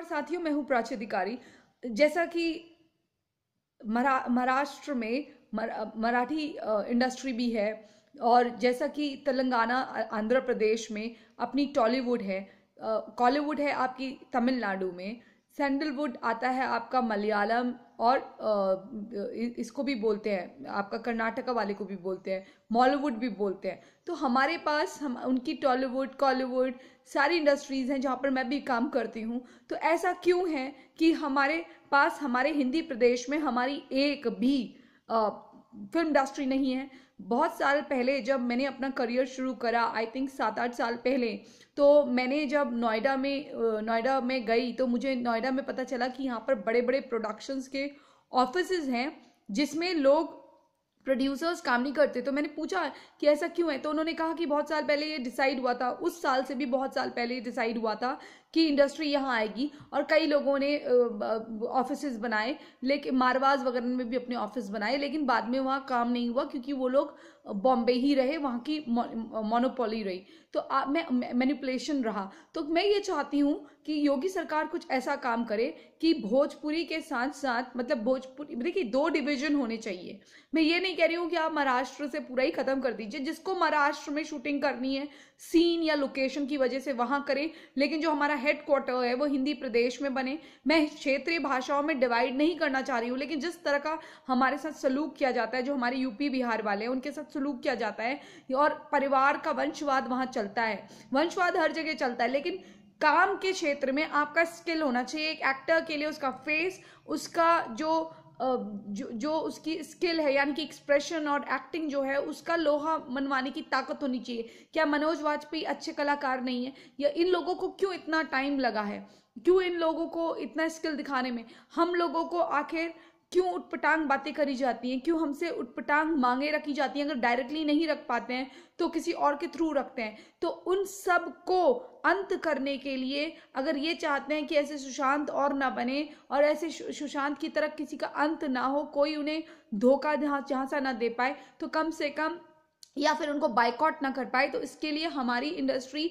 नमस्कार साथियों मैं हूं प्राची अधिकारी जैसा कि महाराष्ट्र में मराठी इंडस्ट्री भी है और जैसा कि तेलंगाना आंध्र प्रदेश में अपनी टॉलीवुड है कॉलीवुड है आपकी तमिलनाडु में सैंडलवुड आता है आपका मलयालम और इसको भी बोलते हैं आपका कर्नाटका वाले को भी बोलते हैं मॉलीवुड भी बोलते हैं तो हमारे पास हम उनकी टॉलीवुड कॉलीवुड सारी इंडस्ट्रीज़ हैं जहाँ पर मैं भी काम करती हूँ तो ऐसा क्यों है कि हमारे पास हमारे हिंदी प्रदेश में हमारी एक भी फिल्म इंडस्ट्री नहीं है बहुत साल पहले जब मैंने अपना करियर शुरू करा आई थिंक सात आठ साल पहले तो मैंने जब नोएडा में नोएडा में गई तो मुझे नोएडा में पता चला कि यहाँ पर बड़े बड़े प्रोडक्शंस के ऑफिस हैं जिसमें लोग प्रोड्यूसर्स काम नहीं करते तो मैंने पूछा कि ऐसा क्यों है तो उन्होंने कहा कि बहुत साल पहले ये डिसाइड हुआ था उस साल से भी बहुत साल पहले ये डिसाइड हुआ था की इंडस्ट्री यहाँ आएगी और कई लोगों ने ऑफिस बनाए लेकिन मारवाज वगैरह में भी अपने ऑफिस बनाए लेकिन बाद में वहाँ काम नहीं हुआ क्योंकि वो लोग बॉम्बे ही रहे वहाँ की मोनोपोली रही तो आ, मैं मैनिपुलेशन रहा तो मैं ये चाहती हूँ कि योगी सरकार कुछ ऐसा काम करे कि भोजपुरी के साथ साथ मतलब भोजपुरी देखिए दो डिवीजन होने चाहिए मैं ये नहीं कह रही हूँ कि आप महाराष्ट्र से पूरा ही ख़त्म कर दीजिए जिसको महाराष्ट्र में शूटिंग करनी है सीन या लोकेशन की वजह से वहाँ करें लेकिन जो हमारा हेड क्वार्टर है वो हिंदी प्रदेश में बने मैं क्षेत्रीय भाषाओं में डिवाइड नहीं करना चाह रही हूँ लेकिन जिस तरह का हमारे साथ सलूक किया जाता है जो हमारे यूपी बिहार वाले हैं उनके साथ सलूक किया जाता है और परिवार का वंशवाद वहाँ चलता है वंशवाद हर जगह चलता है लेकिन काम के क्षेत्र में आपका स्किल होना चाहिए एक एक्टर के लिए उसका फेस उसका जो जो जो उसकी स्किल है यानी कि एक्सप्रेशन और एक्टिंग जो है उसका लोहा मनवाने की ताकत होनी चाहिए क्या मनोज वाजपेयी अच्छे कलाकार नहीं है या इन लोगों को क्यों इतना टाइम लगा है क्यों इन लोगों को इतना स्किल दिखाने में हम लोगों को आखिर क्यों उटपटांग बातें करी जाती हैं क्यों हमसे उटपटांग मांगे रखी जाती हैं अगर डायरेक्टली नहीं रख पाते हैं तो किसी और के थ्रू रखते हैं तो उन सब को अंत करने के लिए अगर ये चाहते हैं कि ऐसे सुशांत और ना बने और ऐसे सुशांत की तरह किसी का अंत ना हो कोई उन्हें धोखा जहाँ झांसा ना दे पाए तो कम से कम या फिर उनको बाइकआउट ना कर पाए तो इसके लिए हमारी इंडस्ट्री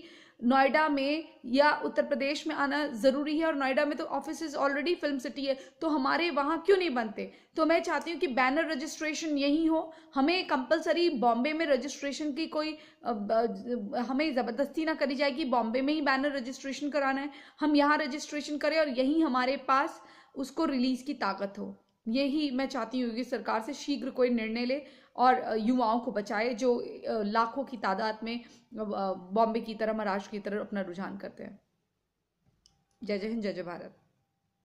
नोएडा में या उत्तर प्रदेश में आना ज़रूरी है और नोएडा में तो ऑफिस ऑलरेडी फिल्म सिटी है तो हमारे वहाँ क्यों नहीं बनते तो मैं चाहती हूँ कि बैनर रजिस्ट्रेशन यहीं हो हमें कंपलसरी बॉम्बे में रजिस्ट्रेशन की कोई हमें ज़बरदस्ती ना करी जाए कि बॉम्बे में ही बैनर रजिस्ट्रेशन कराना है हम यहाँ रजिस्ट्रेशन करें और यहीं हमारे पास उसको रिलीज़ की ताकत हो यही मैं चाहती हूँ कि सरकार से शीघ्र कोई निर्णय ले और युवाओं को बचाए जो लाखों की तादाद में बॉम्बे की तरह महाराष्ट्र की तरह अपना रुझान करते हैं जय जय हिंद जय जय भारत